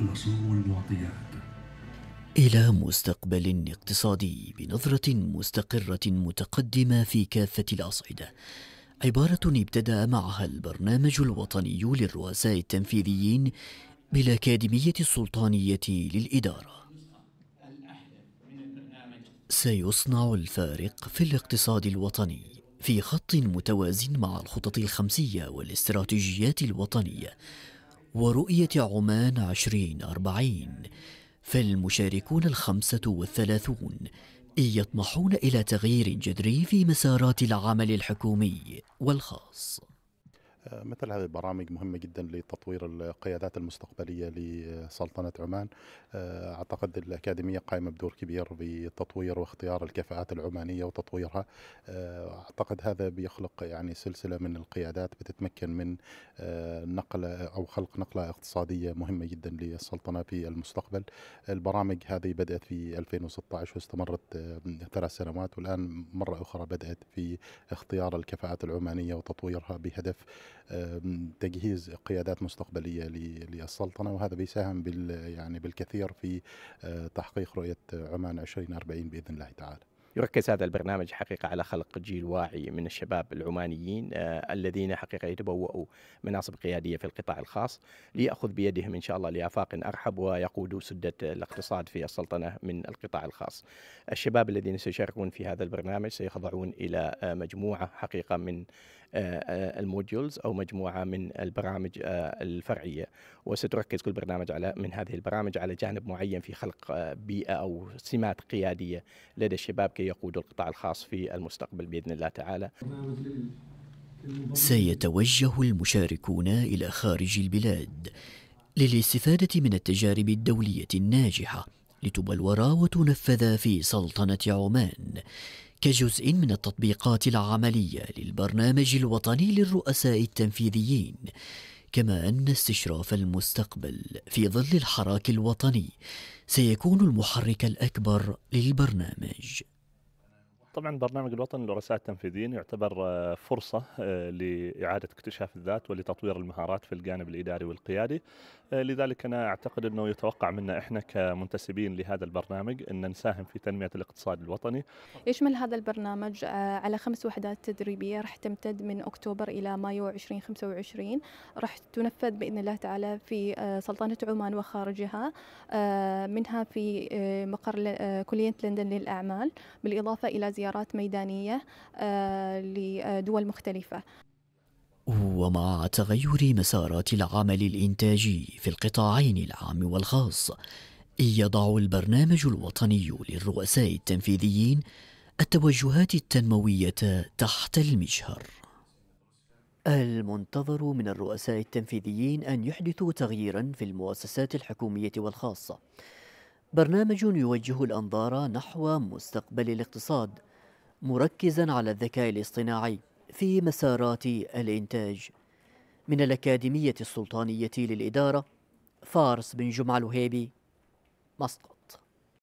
نصوغ المعطيات الى مستقبل اقتصادي بنظره مستقره متقدمه في كافه الاصعده عباره ابتدا معها البرنامج الوطني للرؤساء التنفيذيين بالاكاديميه السلطانيه للاداره سيصنع الفارق في الاقتصاد الوطني في خط متوازن مع الخطط الخمسيه والاستراتيجيات الوطنيه ورؤية عمان عشرين أربعين فالمشاركون الخمسة والثلاثون يطمحون إلى تغيير جذري في مسارات العمل الحكومي والخاص آه، مثل هذه البرامج مهمة جدا لتطوير القيادات المستقبلية لسلطنة عمان آه، أعتقد الأكاديمية قائمة بدور كبير بتطوير واختيار الكفاءات العمانية وتطويرها آه، أعتقد هذا بيخلق يعني سلسلة من القيادات بتتمكن من نقلة أو خلق نقلة اقتصادية مهمة جدا للسلطنة في المستقبل البرامج هذه بدأت في 2016 واستمرت ثلاث سنوات والآن مرة أخرى بدأت في اختيار الكفاءات العمانية وتطويرها بهدف تجهيز قيادات مستقبليه للسلطنه وهذا بيساهم بال يعني بالكثير في آه، تحقيق رؤيه عمان 2040 باذن الله تعالى. يركز هذا البرنامج حقيقة على خلق جيل واعي من الشباب العمانيين آه، الذين حقيقة يتبوؤوا مناصب قيادية في القطاع الخاص ليأخذ بيدهم إن شاء الله لآفاق أرحب ويقودوا سدة الاقتصاد في السلطنة من القطاع الخاص الشباب الذين سيشاركون في هذا البرنامج سيخضعون إلى آه، مجموعة حقيقة من آه، آه، الموديولز او مجموعه من البرامج آه، الفرعيه وستركز كل برنامج على من هذه البرامج على جانب معين في خلق بيئه او سمات قياديه لدى الشباب كي يقودوا القطاع الخاص في المستقبل باذن الله تعالى. سيتوجه المشاركون الى خارج البلاد للاستفاده من التجارب الدوليه الناجحه لتبلور وتنفذ في سلطنه عمان كجزء من التطبيقات العملية للبرنامج الوطني للرؤساء التنفيذيين كما أن استشراف المستقبل في ظل الحراك الوطني سيكون المحرك الأكبر للبرنامج طبعا برنامج الوطن للرؤساء التنفيذيين يعتبر آه، فرصة آه، لإعادة اكتشاف الذات ولتطوير المهارات في الجانب الإداري والقيادي آه، لذلك أنا أعتقد أنه يتوقع منا إحنا كمنتسبين لهذا البرنامج أن نساهم في تنمية الاقتصاد الوطني يشمل هذا البرنامج على خمس وحدات تدريبية راح تمتد من أكتوبر إلى مايو 2025 راح تنفذ بإذن الله تعالى في سلطنة عمان وخارجها منها في مقر كلية لندن للأعمال بالإضافة إلى زيارة زيارات ميدانية آه، لدول مختلفة ومع تغير مسارات العمل الإنتاجي في القطاعين العام والخاص يضع البرنامج الوطني للرؤساء التنفيذيين التوجهات التنموية تحت المجهر المنتظر من الرؤساء التنفيذيين أن يحدثوا تغييرا في المؤسسات الحكومية والخاصة برنامج يوجه الأنظار نحو مستقبل الاقتصاد مركزا على الذكاء الاصطناعي في مسارات الإنتاج من الأكاديمية السلطانية للإدارة فارس بن جمعة الوهيبي مسقط